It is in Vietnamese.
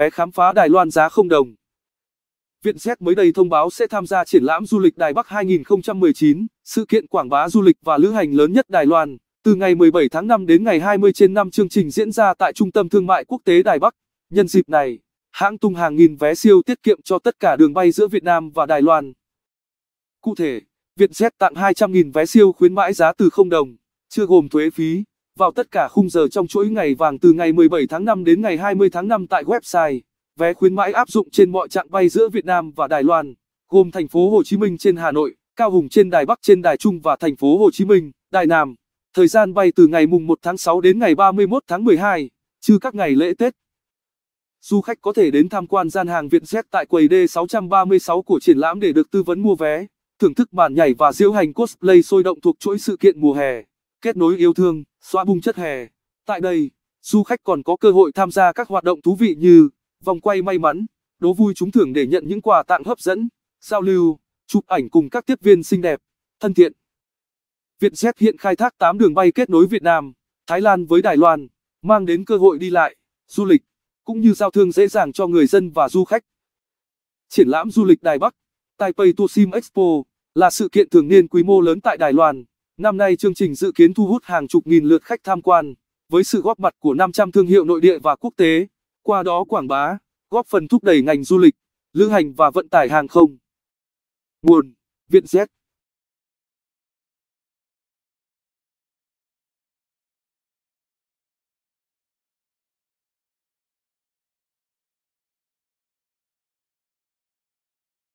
vé khám phá Đài Loan giá không đồng. Viện Vietjet mới đây thông báo sẽ tham gia triển lãm du lịch Đài Bắc 2019, sự kiện quảng bá du lịch và lữ hành lớn nhất Đài Loan, từ ngày 17 tháng 5 đến ngày 20 trên 5 chương trình diễn ra tại Trung tâm Thương mại Quốc tế Đài Bắc. Nhân dịp này, hãng tung hàng nghìn vé siêu tiết kiệm cho tất cả đường bay giữa Việt Nam và Đài Loan. Cụ thể, Viện Vietjet tặng 200.000 vé siêu khuyến mãi giá từ không đồng, chưa gồm thuế phí vào tất cả khung giờ trong chuỗi ngày vàng từ ngày 17 tháng 5 đến ngày 20 tháng 5 tại website. Vé khuyến mãi áp dụng trên mọi trạng bay giữa Việt Nam và Đài Loan, gồm thành phố Hồ Chí Minh trên Hà Nội, Cao Hùng trên Đài Bắc trên Đài Trung và thành phố Hồ Chí Minh, Đài Nam. Thời gian bay từ ngày mùng 1 tháng 6 đến ngày 31 tháng 12, trừ các ngày lễ Tết. Du khách có thể đến tham quan gian hàng viện xét tại quầy D636 của triển lãm để được tư vấn mua vé, thưởng thức màn nhảy và diễu hành cosplay sôi động thuộc chuỗi sự kiện mùa hè kết nối yêu thương, xóa bung chất hè. Tại đây, du khách còn có cơ hội tham gia các hoạt động thú vị như vòng quay may mắn, đố vui trúng thưởng để nhận những quà tặng hấp dẫn, giao lưu, chụp ảnh cùng các tiếp viên xinh đẹp, thân thiện. Vietjet hiện khai thác 8 đường bay kết nối Việt Nam, Thái Lan với Đài Loan, mang đến cơ hội đi lại, du lịch, cũng như giao thương dễ dàng cho người dân và du khách. Triển lãm du lịch Đài Bắc, Taipei Tourism Expo, là sự kiện thường niên quy mô lớn tại Đài Loan. Năm nay chương trình dự kiến thu hút hàng chục nghìn lượt khách tham quan, với sự góp mặt của 500 thương hiệu nội địa và quốc tế, qua đó quảng bá, góp phần thúc đẩy ngành du lịch, lữ hành và vận tải hàng không. Viện Vietjet